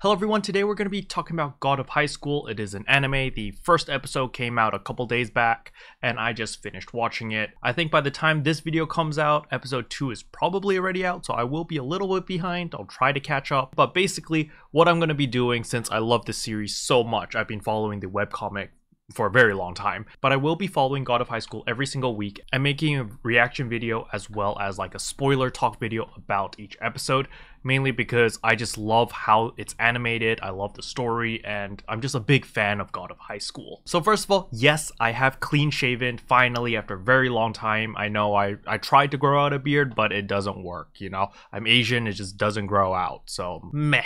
Hello everyone, today we're going to be talking about God of High School. It is an anime. The first episode came out a couple days back and I just finished watching it. I think by the time this video comes out, episode 2 is probably already out, so I will be a little bit behind. I'll try to catch up. But basically, what I'm going to be doing since I love this series so much, I've been following the webcomic for a very long time, but I will be following God of High School every single week and making a reaction video as well as like a spoiler talk video about each episode, mainly because I just love how it's animated, I love the story, and I'm just a big fan of God of High School. So first of all, yes, I have clean shaven finally after a very long time. I know I, I tried to grow out a beard, but it doesn't work, you know? I'm Asian, it just doesn't grow out, so meh.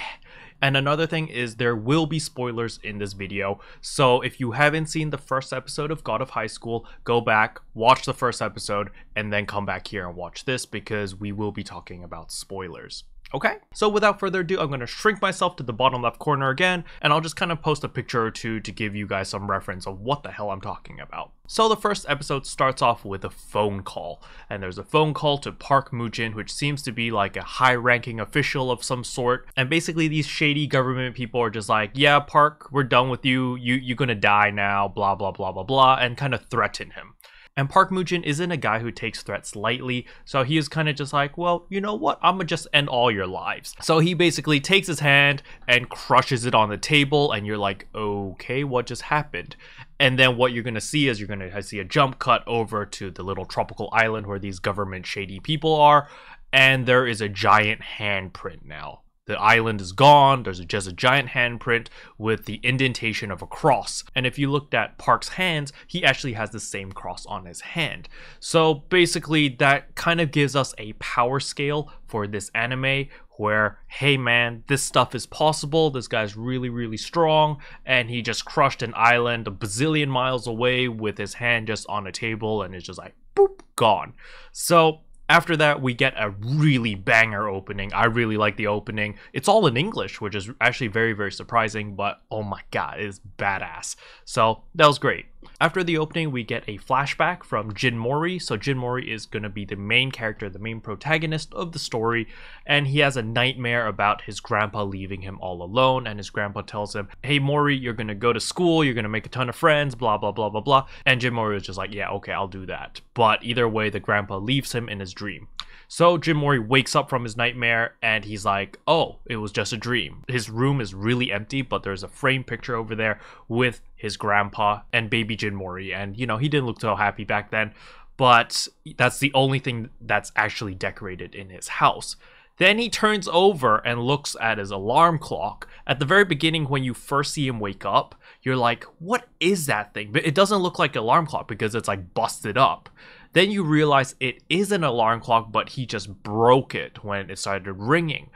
And another thing is there will be spoilers in this video. So if you haven't seen the first episode of God of High School, go back, watch the first episode, and then come back here and watch this because we will be talking about spoilers. Okay, so without further ado, I'm going to shrink myself to the bottom left corner again, and I'll just kind of post a picture or two to give you guys some reference of what the hell I'm talking about. So the first episode starts off with a phone call, and there's a phone call to Park Moojin, which seems to be like a high-ranking official of some sort, and basically these shady government people are just like, yeah, Park, we're done with you, you you're gonna die now, blah blah blah blah blah, and kind of threaten him. And Park Mujin isn't a guy who takes threats lightly, so he is kind of just like, well, you know what? I'm gonna just end all your lives. So he basically takes his hand and crushes it on the table, and you're like, okay, what just happened? And then what you're gonna see is you're gonna see a jump cut over to the little tropical island where these government shady people are, and there is a giant handprint now the island is gone, there's just a giant handprint with the indentation of a cross. And if you looked at Park's hands, he actually has the same cross on his hand. So basically, that kind of gives us a power scale for this anime where, hey man, this stuff is possible, this guy's really, really strong, and he just crushed an island a bazillion miles away with his hand just on a table and it's just like, boop, gone. So after that, we get a really banger opening. I really like the opening. It's all in English, which is actually very, very surprising, but oh my god, it's badass. So that was great. After the opening, we get a flashback from Jin Mori. So Jin Mori is going to be the main character, the main protagonist of the story, and he has a nightmare about his grandpa leaving him all alone. And his grandpa tells him, "Hey Mori, you're going to go to school, you're going to make a ton of friends, blah blah blah blah blah." And Jin Mori is just like, "Yeah, okay, I'll do that." But either way, the grandpa leaves him in his dream. So Jim Mori wakes up from his nightmare and he's like, oh, it was just a dream. His room is really empty, but there's a frame picture over there with his grandpa and baby Jim Mori. And, you know, he didn't look so happy back then, but that's the only thing that's actually decorated in his house. Then he turns over and looks at his alarm clock. At the very beginning, when you first see him wake up, you're like, what is that thing? But it doesn't look like an alarm clock because it's like busted up. Then you realize it is an alarm clock, but he just broke it when it started ringing.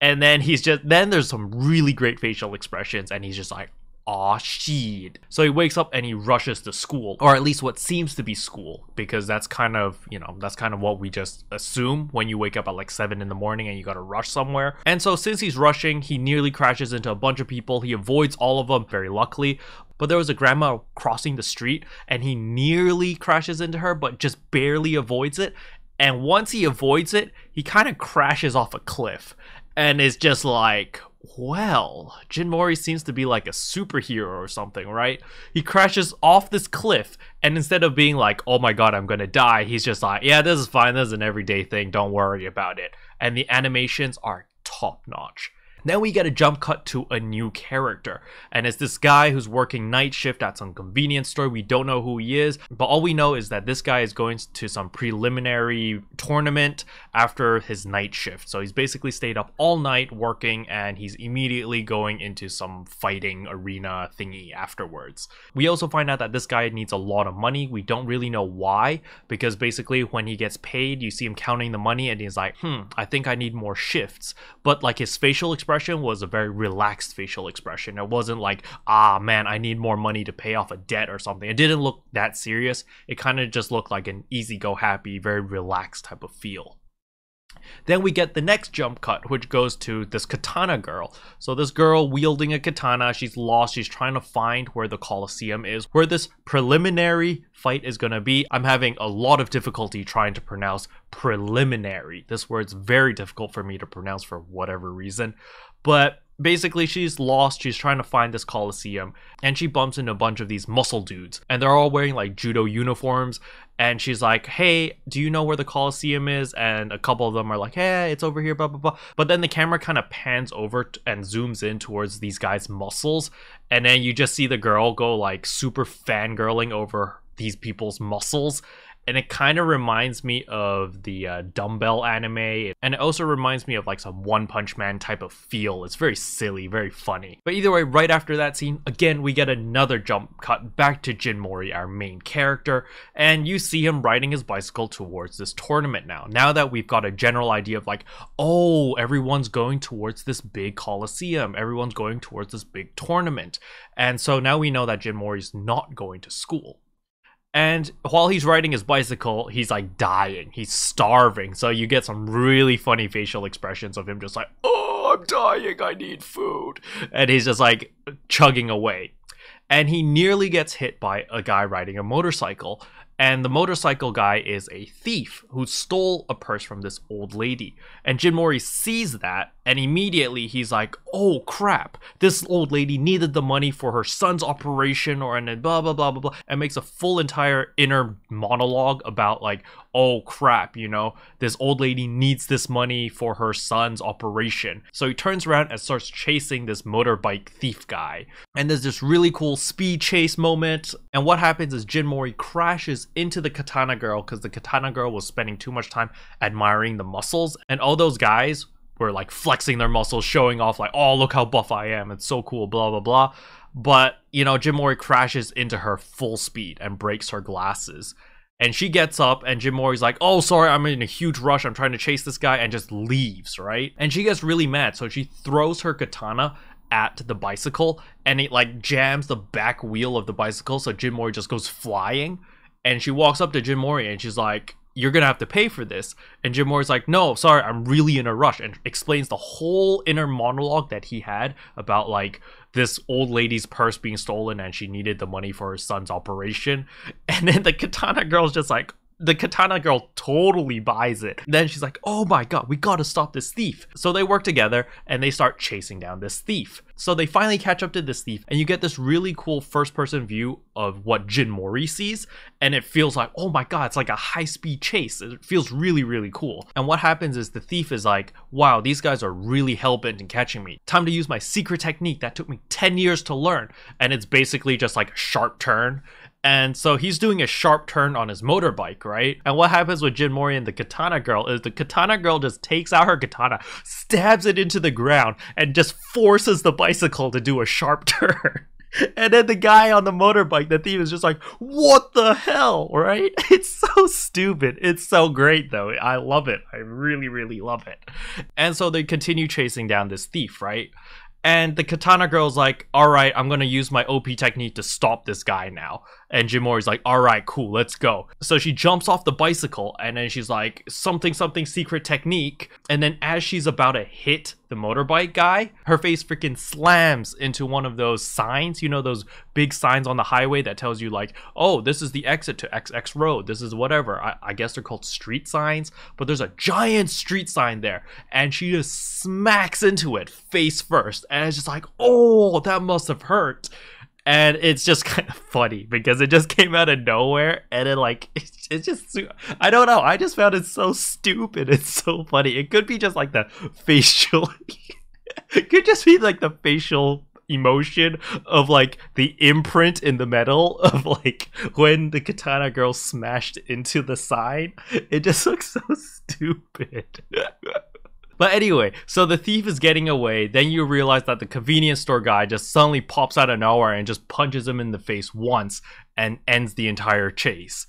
And then he's just, then there's some really great facial expressions, and he's just like, Aw, sheed. So he wakes up and he rushes to school, or at least what seems to be school, because that's kind of, you know, that's kind of what we just assume when you wake up at like 7 in the morning and you gotta rush somewhere. And so since he's rushing, he nearly crashes into a bunch of people. He avoids all of them very luckily, but there was a grandma crossing the street and he nearly crashes into her, but just barely avoids it. And once he avoids it, he kind of crashes off a cliff and is just like, well, Jin Mori seems to be like a superhero or something, right? He crashes off this cliff, and instead of being like, oh my god, I'm gonna die, he's just like, yeah, this is fine, this is an everyday thing, don't worry about it. And the animations are top notch. Now we get a jump cut to a new character, and it's this guy who's working night shift at some convenience store. We don't know who he is, but all we know is that this guy is going to some preliminary tournament after his night shift. So he's basically stayed up all night working, and he's immediately going into some fighting arena thingy afterwards. We also find out that this guy needs a lot of money. We don't really know why, because basically when he gets paid, you see him counting the money, and he's like, hmm, I think I need more shifts. But like his facial expression expression was a very relaxed facial expression. It wasn't like, ah, man, I need more money to pay off a debt or something. It didn't look that serious. It kind of just looked like an easy go happy, very relaxed type of feel. Then we get the next jump cut, which goes to this katana girl. So, this girl wielding a katana, she's lost, she's trying to find where the Colosseum is, where this preliminary fight is going to be. I'm having a lot of difficulty trying to pronounce preliminary. This word's very difficult for me to pronounce for whatever reason. But basically she's lost she's trying to find this coliseum and she bumps into a bunch of these muscle dudes and they're all wearing like judo uniforms and she's like hey do you know where the coliseum is and a couple of them are like hey it's over here blah blah blah but then the camera kind of pans over and zooms in towards these guys muscles and then you just see the girl go like super fangirling over these people's muscles and it kind of reminds me of the uh, dumbbell anime and it also reminds me of like some one punch man type of feel it's very silly very funny but either way right after that scene again we get another jump cut back to jin mori our main character and you see him riding his bicycle towards this tournament now now that we've got a general idea of like oh everyone's going towards this big coliseum everyone's going towards this big tournament and so now we know that jin mori's not going to school and while he's riding his bicycle, he's like dying. He's starving. So you get some really funny facial expressions of him just like, oh, I'm dying. I need food. And he's just like chugging away. And he nearly gets hit by a guy riding a motorcycle and the motorcycle guy is a thief who stole a purse from this old lady. And Jin Mori sees that, and immediately he's like, "Oh crap! This old lady needed the money for her son's operation, or and blah blah blah blah blah," and makes a full entire inner monologue about like, "Oh crap! You know, this old lady needs this money for her son's operation." So he turns around and starts chasing this motorbike thief guy, and there's this really cool speed chase moment. And what happens is Jin Mori crashes into the katana girl because the katana girl was spending too much time admiring the muscles and all those guys were like flexing their muscles showing off like oh look how buff i am it's so cool blah blah blah but you know jim mori crashes into her full speed and breaks her glasses and she gets up, and Jim Mori's like, Oh, sorry, I'm in a huge rush. I'm trying to chase this guy, and just leaves, right? And she gets really mad. So she throws her katana at the bicycle, and it like jams the back wheel of the bicycle. So Jim Mori just goes flying and she walks up to Jim Mori and she's like, "You're gonna have to pay for this." And Jim Mori's like, "No, sorry, I'm really in a rush," and explains the whole inner monologue that he had about like this old lady's purse being stolen and she needed the money for her son's operation. And then the katana girl's just like, the katana girl totally buys it. Then she's like, oh my god, we gotta stop this thief. So they work together and they start chasing down this thief. So they finally catch up to this thief, and you get this really cool first person view of what Jin Mori sees. And it feels like, oh my god, it's like a high speed chase. It feels really, really cool. And what happens is the thief is like, wow, these guys are really hellbent in catching me. Time to use my secret technique that took me 10 years to learn. And it's basically just like a sharp turn and so he's doing a sharp turn on his motorbike, right? And what happens with Jin Mori and the katana girl is the katana girl just takes out her katana, stabs it into the ground, and just forces the bicycle to do a sharp turn. and then the guy on the motorbike, the thief, is just like, what the hell, right? It's so stupid. It's so great, though. I love it. I really, really love it. And so they continue chasing down this thief, right? And the katana girl's like, all right, I'm going to use my OP technique to stop this guy now. And Jimori's like, all right, cool, let's go. So she jumps off the bicycle and then she's like, something, something secret technique. And then as she's about to hit the motorbike guy, her face freaking slams into one of those signs, you know, those big signs on the highway that tells you, like, oh, this is the exit to XX Road. This is whatever. I, I guess they're called street signs, but there's a giant street sign there. And she just smacks into it face first. And it's just like, oh, that must have hurt and it's just kind of funny because it just came out of nowhere and it like it's, it's just i don't know i just found it so stupid it's so funny it could be just like the facial it could just be like the facial emotion of like the imprint in the metal of like when the katana girl smashed into the sign it just looks so stupid but anyway, so the thief is getting away. Then you realize that the convenience store guy just suddenly pops out of nowhere and just punches him in the face once and ends the entire chase.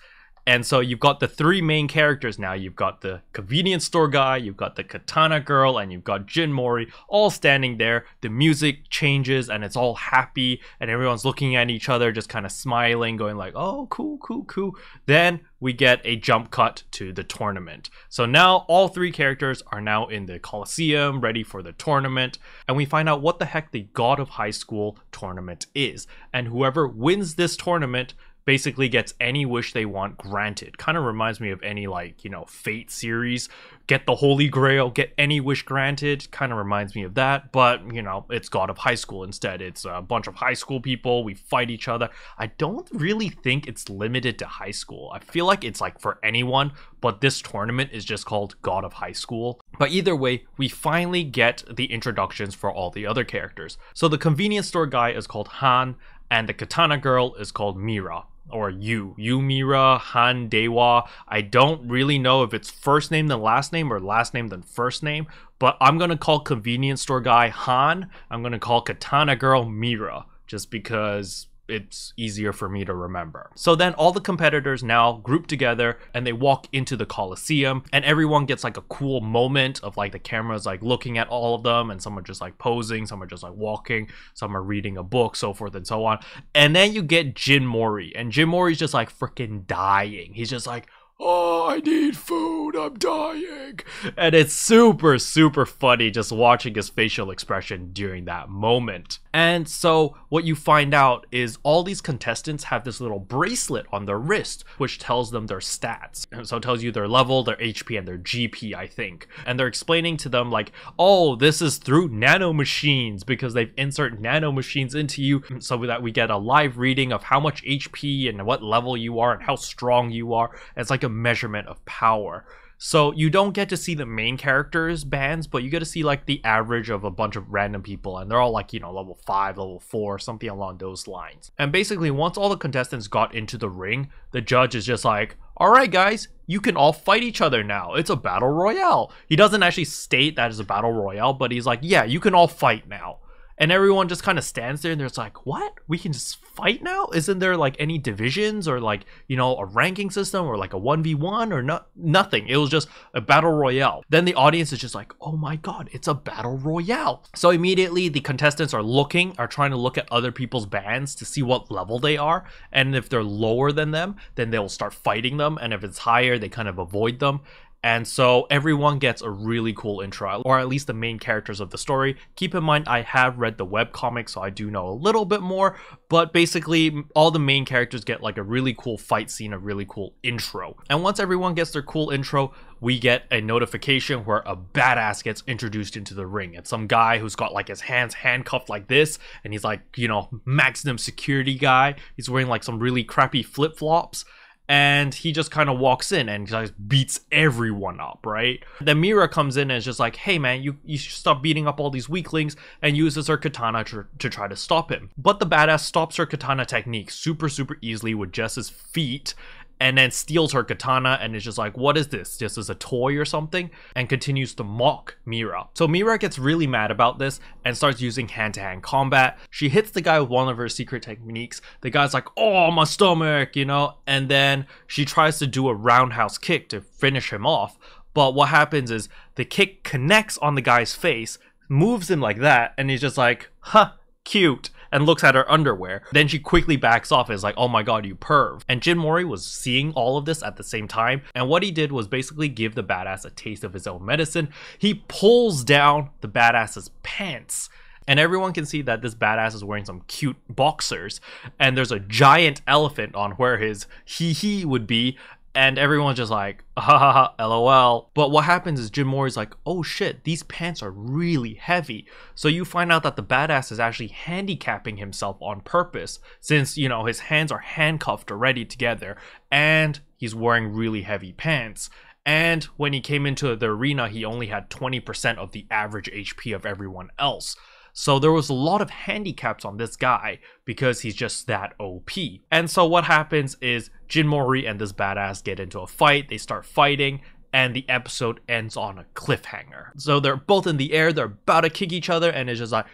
And so you've got the three main characters now. You've got the convenience store guy, you've got the katana girl, and you've got Jin Mori all standing there. The music changes and it's all happy, and everyone's looking at each other, just kind of smiling, going like, oh, cool, cool, cool. Then we get a jump cut to the tournament. So now all three characters are now in the Coliseum, ready for the tournament, and we find out what the heck the God of High School tournament is. And whoever wins this tournament basically gets any wish they want granted. Kind of reminds me of any like, you know, Fate series, get the Holy Grail, get any wish granted. Kind of reminds me of that, but you know, it's God of High School instead. It's a bunch of high school people, we fight each other. I don't really think it's limited to high school. I feel like it's like for anyone, but this tournament is just called God of High School. But either way, we finally get the introductions for all the other characters. So the convenience store guy is called Han, and the katana girl is called Mira or you Yumira Han Dewa. I don't really know if it's first name then last name or last name then first name, but I'm going to call convenience store guy Han. I'm going to call Katana Girl Mira just because it's easier for me to remember. So then all the competitors now group together and they walk into the Coliseum and everyone gets like a cool moment of like the cameras like looking at all of them and some are just like posing, some are just like walking, some are reading a book, so forth and so on. And then you get Jin Mori and Jin Mori's just like freaking dying. He's just like oh, I need food, I'm dying. And it's super, super funny just watching his facial expression during that moment. And so, what you find out is all these contestants have this little bracelet on their wrist, which tells them their stats. And so, it tells you their level, their HP, and their GP, I think. And they're explaining to them, like, oh, this is through nano machines because they've inserted nano machines into you so that we get a live reading of how much HP and what level you are and how strong you are. And it's like a a measurement of power. So you don't get to see the main characters' bands, but you get to see like the average of a bunch of random people, and they're all like, you know, level 5, level 4, something along those lines. And basically, once all the contestants got into the ring, the judge is just like, alright guys, you can all fight each other now. It's a battle royale. He doesn't actually state that it's a battle royale, but he's like, yeah, you can all fight now and everyone just kind of stands there and there's like what we can just fight now isn't there like any divisions or like you know a ranking system or like a 1v1 or not nothing it was just a battle royale then the audience is just like oh my god it's a battle royale so immediately the contestants are looking are trying to look at other people's bands to see what level they are and if they're lower than them then they'll start fighting them and if it's higher they kind of avoid them and so everyone gets a really cool intro, or at least the main characters of the story. Keep in mind, I have read the web so I do know a little bit more, but basically all the main characters get like a really cool fight scene, a really cool intro. And once everyone gets their cool intro, we get a notification where a badass gets introduced into the ring. It's some guy who's got like his hands handcuffed like this, and he's like, you know, maximum security guy. He's wearing like some really crappy flip flops, and he just kind of walks in and just beats everyone up, right? Then Mira comes in and is just like, hey man, you, you should stop beating up all these weaklings and uses her katana to, to try to stop him. But the badass stops her katana technique super, super easily with his feet and then steals her katana and is just like, what is this? This is a toy or something? And continues to mock Mira. So Mira gets really mad about this and starts using hand-to-hand -hand combat. She hits the guy with one of her secret techniques. The guy's like, oh, my stomach, you know? And then she tries to do a roundhouse kick to finish him off. But what happens is the kick connects on the guy's face, moves him like that, and he's just like, huh, cute and looks at her underwear. Then she quickly backs off and is like, oh my god, you perv. And Jin Mori was seeing all of this at the same time. And what he did was basically give the badass a taste of his own medicine. He pulls down the badass's pants and everyone can see that this badass is wearing some cute boxers and there's a giant elephant on where his hee hee would be and everyone's just like, ha ha ha, lol. But what happens is Jim is like, oh shit, these pants are really heavy. So you find out that the badass is actually handicapping himself on purpose, since, you know, his hands are handcuffed already together, and he's wearing really heavy pants. And when he came into the arena, he only had 20% of the average HP of everyone else. So there was a lot of handicaps on this guy because he's just that OP. And so what happens is Jin Mori and this badass get into a fight, they start fighting, and the episode ends on a cliffhanger. So they're both in the air, they're about to kick each other, and it's just like,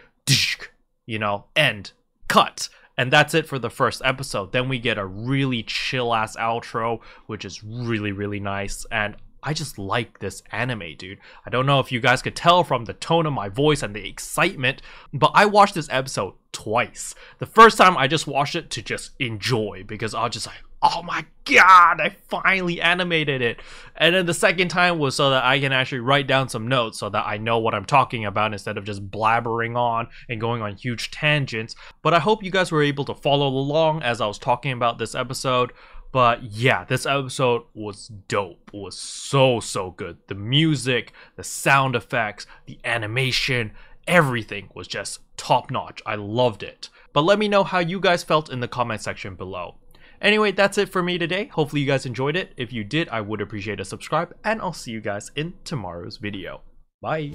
you know, end, cut. And that's it for the first episode. Then we get a really chill ass outro, which is really, really nice. And I just like this anime, dude. I don't know if you guys could tell from the tone of my voice and the excitement, but I watched this episode twice. The first time I just watched it to just enjoy because I was just like, oh my god, I finally animated it. And then the second time was so that I can actually write down some notes so that I know what I'm talking about instead of just blabbering on and going on huge tangents. But I hope you guys were able to follow along as I was talking about this episode. But yeah, this episode was dope. It was so, so good. The music, the sound effects, the animation, everything was just top notch. I loved it. But let me know how you guys felt in the comment section below. Anyway, that's it for me today. Hopefully you guys enjoyed it. If you did, I would appreciate a subscribe, and I'll see you guys in tomorrow's video. Bye!